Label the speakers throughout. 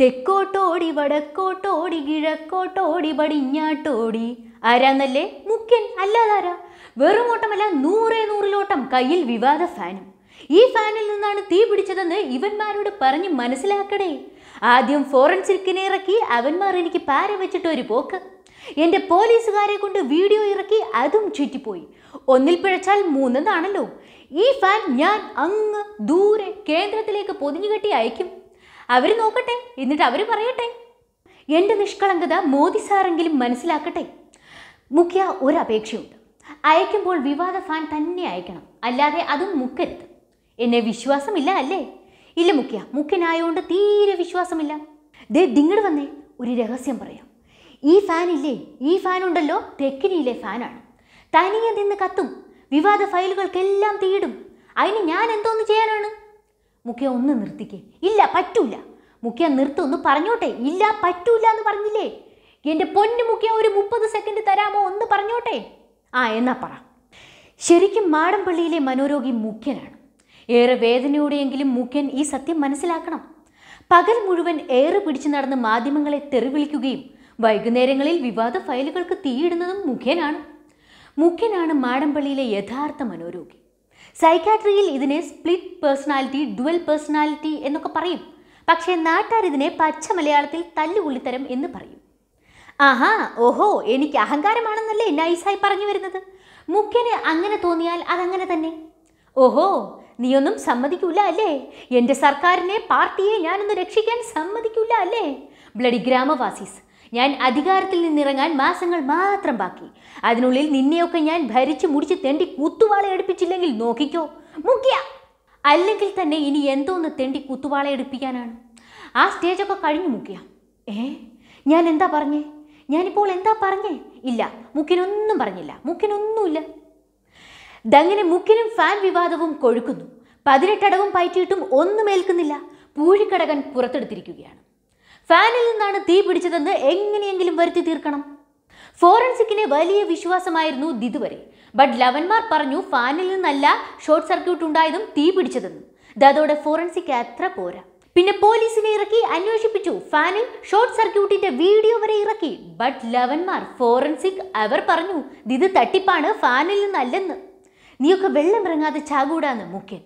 Speaker 1: തെക്കോട്ടോടി വടക്കോട്ടോടി കിഴക്കോട്ടോടി പടിഞ്ഞാട്ടോടി ആരാന്നല്ലേ മുഖ്യൻ അല്ലാതാരാ വെറും ഓട്ടമല്ല നൂറേ നൂറിലോട്ടം കയ്യിൽ വിവാദ ഫാനും ഈ ഫാനിൽ നിന്നാണ് തീ പിടിച്ചതെന്ന് ഇവന്മാരോട് പറഞ്ഞ് മനസ്സിലാക്കടേ ആദ്യം ഫോറൻസിക്കിനെ ഇറക്കി അവന്മാർ എനിക്ക് പാര വെച്ചിട്ട് ഒരു പോക്ക് എൻ്റെ പോലീസുകാരെ കൊണ്ട് വീഡിയോ ഇറക്കി അതും ചുറ്റിപ്പോയി ഒന്നിൽ പിഴച്ചാൽ മൂന്നെന്നാണല്ലോ ഈ ഫാൻ ഞാൻ അങ്ങ് ദൂരെ കേന്ദ്രത്തിലേക്ക് പൊതിഞ്ഞുകെട്ടി അയക്കും അവർ നോക്കട്ടെ എന്നിട്ട് അവർ പറയട്ടെ എൻ്റെ നിഷ്കളങ്കത മോദി സാറെങ്കിലും മനസ്സിലാക്കട്ടെ മുഖ്യ ഒരു അപേക്ഷയുണ്ട് അയക്കുമ്പോൾ വിവാദ ഫാൻ തന്നെ അയക്കണം അല്ലാതെ അതും മുക്കരുത് എന്നെ വിശ്വാസമില്ല അല്ലേ ഇല്ല മുഖ്യ മുഖ്യനായതുകൊണ്ട് തീരെ വിശ്വാസമില്ല ദേ ദിങ്ങട് വന്നേ ഒരു രഹസ്യം പറയാം ഈ ഫാനില്ലേ ഈ ഫാൻ ഉണ്ടല്ലോ തെക്കിനിയിലെ ഫാനാണ് തനിയെ നിന്ന് കത്തും വിവാദ ഫയലുകൾക്കെല്ലാം തീടും അതിന് ഞാൻ എന്തോന്ന് ചെയ്യാനാണ് മുഖ്യ ഒന്ന് നിർത്തിക്കേ ഇല്ല പറ്റൂല മുഖ്യ നിർത്തു ഒന്ന് പറഞ്ഞോട്ടെ ഇല്ല പറ്റൂല എന്ന് പറഞ്ഞില്ലേ എൻ്റെ പൊന്നു മുഖ്യ ഒരു മുപ്പത് സെക്കൻഡ് തരാമോ ഒന്ന് പറഞ്ഞോട്ടെ ആ എന്നാ പറ ശരിക്കും മാടമ്പള്ളിയിലെ മനോരോഗി മുഖ്യനാണ് ഏറെ വേദനയോടെയെങ്കിലും മുഖ്യൻ ഈ സത്യം മനസ്സിലാക്കണം പകൽ മുഴുവൻ ഏറെ പിടിച്ചു നടന്ന് മാധ്യമങ്ങളെ തെറിവിളിക്കുകയും വൈകുന്നേരങ്ങളിൽ വിവാദ ഫയലുകൾക്ക് തീയിടുന്നതും മുഖ്യനാണ് മുഖ്യനാണ് മാടമ്പള്ളിയിലെ യഥാർത്ഥ മനോരോഗി സൈക്കാട്രിയിൽ ഇതിനെ സ്പ്ലിറ്റ് പേഴ്സണാലിറ്റി ഡുവൽ പേഴ്സണാലിറ്റി എന്നൊക്കെ പറയും പക്ഷേ നാട്ടാർ ഇതിനെ പച്ച മലയാളത്തിൽ തല്ലുകുള്ളിത്തരം എന്ന് പറയും ആഹാ ഓഹോ എനിക്ക് അഹങ്കാരമാണെന്നല്ലേ നൈസായി പറഞ്ഞു വരുന്നത് മുഖ്യന് അങ്ങനെ തോന്നിയാൽ അതങ്ങനെ തന്നെ ഓഹോ നീയൊന്നും സമ്മതിക്കൂല അല്ലേ എൻ്റെ സർക്കാരിനെ പാർട്ടിയെ ഞാനൊന്ന് രക്ഷിക്കാൻ സമ്മതിക്കൂല അല്ലേ ബ്ലഡി ഗ്രാമവാസീസ് ഞാൻ അധികാരത്തിൽ നിന്നിറങ്ങാൻ മാസങ്ങൾ മാത്രം ബാക്കി അതിനുള്ളിൽ നിന്നെയൊക്കെ ഞാൻ ഭരിച്ചു മുടിച്ച് തെണ്ടി കുത്തുവാളയെടുപ്പിച്ചില്ലെങ്കിൽ നോക്കിക്കോ മുഖ്യ അല്ലെങ്കിൽ തന്നെ ഇനി എന്തോന്ന് തെണ്ടി കുത്തുവാളയെടുപ്പിക്കാനാണ് ആ സ്റ്റേജൊക്കെ കഴിഞ്ഞു മുഖ്യ ഏ ഞാൻ എന്താ പറഞ്ഞേ ഞാനിപ്പോൾ എന്താ പറഞ്ഞേ ഇല്ല മുക്കിനൊന്നും പറഞ്ഞില്ല മുക്കിനൊന്നുമില്ല ദങ്ങനെ മുക്കിനും ഫാൻ വിവാദവും കൊഴുക്കുന്നു പതിനെട്ടടവും പയറ്റിയിട്ടും ഒന്നും ഏൽക്കുന്നില്ല പൂഴിക്കടകൻ പുറത്തെടുത്തിരിക്കുകയാണ് ഫാനിൽ നിന്നാണ് തീ പിടിച്ചതെന്ന് എങ്ങനെയെങ്കിലും വരുത്തി തീർക്കണം ഫോറൻസിക്കിന് വലിയ വിശ്വാസമായിരുന്നു ഇതുവരെ ബട്ട് ലവന്മാർ പറഞ്ഞു ഫാനിൽ നിന്നല്ല ഷോർട്ട് സർക്യൂട്ട് ഉണ്ടായതും തീ പിടിച്ചതെന്ന് ഇതോടെ ഫോറൻസിക് അത്ര പോരാ പിന്നെ പോലീസിനെ ഇറക്കി അന്വേഷിപ്പിച്ചു ഫാനിൽ ഷോർട്ട് സർക്യൂട്ടിന്റെ വീഡിയോ വരെ ഇറക്കി ബട്ട് ലവന്മാർ ഫോറൻസിക് അവർ പറഞ്ഞു ഇത് തട്ടിപ്പാണ് ഫാനിൽ നിന്നല്ലെന്ന് നീയൊക്കെ വെള്ളം ഇറങ്ങാതെ ചാകൂടാന്ന് മുഖ്യൻ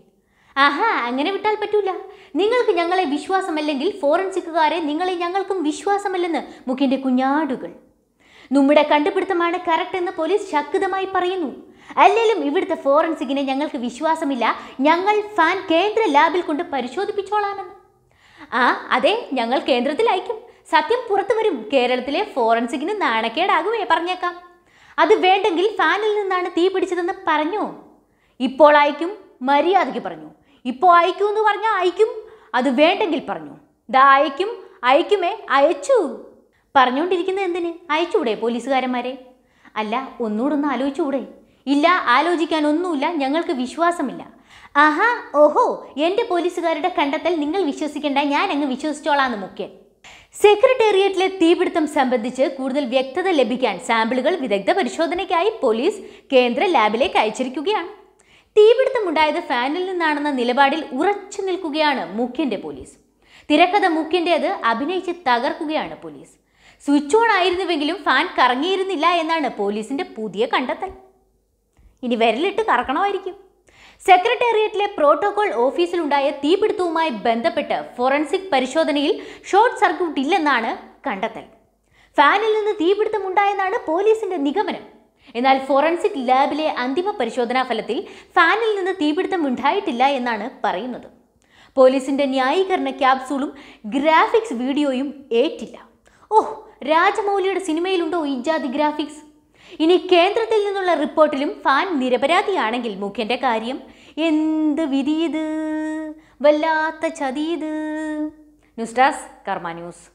Speaker 1: ആഹാ അങ്ങനെ വിട്ടാൽ പറ്റൂല നിങ്ങൾക്ക് ഞങ്ങളെ വിശ്വാസമല്ലെങ്കിൽ ഫോറൻസിക്കുകാരെ നിങ്ങളെ ഞങ്ങൾക്കും വിശ്വാസമല്ലെന്ന് മുഖിൻ്റെ കുഞ്ഞാടുകൾ നമ്മുടെ കണ്ടുപിടുത്തമാണ് കറക്റ്റ് എന്ന് പോലീസ് ശക്തമായി പറയുന്നു അല്ലെങ്കിലും ഇവിടുത്തെ ഫോറൻസിക്കിനെ ഞങ്ങൾക്ക് വിശ്വാസമില്ല ഞങ്ങൾ ഫാൻ കേന്ദ്ര ലാബിൽ കൊണ്ട് പരിശോധിപ്പിച്ചോളാമെന്ന് ആ അതെ ഞങ്ങൾ കേന്ദ്രത്തിലയക്കും സത്യം പുറത്തു വരും കേരളത്തിലെ ഫോറൻസിക്കിന് നാണക്കേടാകുമേ പറഞ്ഞേക്കാം അത് വേണ്ടെങ്കിൽ ഫാനിൽ നിന്നാണ് തീ പിടിച്ചതെന്ന് പറഞ്ഞോ ഇപ്പോൾ അയക്കും മര്യാദയ്ക്ക് പറഞ്ഞു ഇപ്പോൾ അയക്കും എന്ന് പറഞ്ഞാൽ അയക്കും അത് വേണ്ടെങ്കിൽ പറഞ്ഞു ദാ അയക്കും അയക്കുമേ അയച്ചു പറഞ്ഞുകൊണ്ടിരിക്കുന്നത് എന്തിന് അയച്ചുകൂടെ പോലീസുകാരന്മാരെ അല്ല ഒന്നുകൂടെ ഒന്ന് ആലോചിച്ചുകൂടെ ഇല്ല ആലോചിക്കാൻ ഒന്നുമില്ല ഞങ്ങൾക്ക് വിശ്വാസമില്ല ആഹാ ഓഹോ എൻ്റെ പോലീസുകാരുടെ കണ്ടെത്തൽ നിങ്ങൾ വിശ്വസിക്കേണ്ട ഞാൻ അങ്ങ് വിശ്വസിച്ചോളാന്ന് മുഖ്യൻ സെക്രട്ടേറിയറ്റിലെ തീപിടുത്തം സംബന്ധിച്ച് കൂടുതൽ വ്യക്തത ലഭിക്കാൻ സാമ്പിളുകൾ വിദഗ്ധ പരിശോധനയ്ക്കായി പോലീസ് കേന്ദ്ര ലാബിലേക്ക് അയച്ചിരിക്കുകയാണ് തീപിടുത്തമുണ്ടായത് ഫാനിൽ നിന്നാണെന്ന നിലപാടിൽ ഉറച്ചു നിൽക്കുകയാണ് മുഖ്യന്റെ പോലീസ് തിരക്കഥ മുഖ്യൻ്റേത് അഭിനയിച്ച് തകർക്കുകയാണ് പോലീസ് സ്വിച്ച് ഓൺ ആയിരുന്നുവെങ്കിലും ഫാൻ കറങ്ങിയിരുന്നില്ല എന്നാണ് പോലീസിന്റെ പുതിയ കണ്ടെത്തൽ ഇനി വിരലിട്ട് കറക്കണമായിരിക്കും സെക്രട്ടേറിയറ്റിലെ പ്രോട്ടോകോൾ ഓഫീസിലുണ്ടായ തീപിടുത്തവുമായി ബന്ധപ്പെട്ട് ഫോറൻസിക് പരിശോധനയിൽ ഷോർട്ട് സർക്യൂട്ട് ഇല്ലെന്നാണ് കണ്ടെത്തൽ ഫാനിൽ നിന്ന് തീപിടുത്തമുണ്ടായെന്നാണ് പോലീസിന്റെ നിഗമനം എന്നാൽ ഫോറൻസിക് ലാബിലെ അന്തിമ പരിശോധനാ ഫലത്തിൽ ഫാനിൽ നിന്ന് തീപിടുത്തം ഉണ്ടായിട്ടില്ല എന്നാണ് പറയുന്നത് പോലീസിന്റെ ന്യായീകരണ ക്യാപ്സൂളും ഗ്രാഫിക്സ് വീഡിയോയും ഏറ്റില്ല ഓഹ് രാജമൗലിയുടെ സിനിമയിലുണ്ടോ ഇജാദി ഗ്രാഫിക്സ് ഇനി കേന്ദ്രത്തിൽ നിന്നുള്ള റിപ്പോർട്ടിലും ഫാൻ നിരപരാധിയാണെങ്കിൽ മുഖ്യന്റെ കാര്യം എന്ത് വിധിയത് വല്ലാത്ത ചതിയത് ന്യൂസ് ഡെസ്ക് കർമ്മ ന്യൂസ്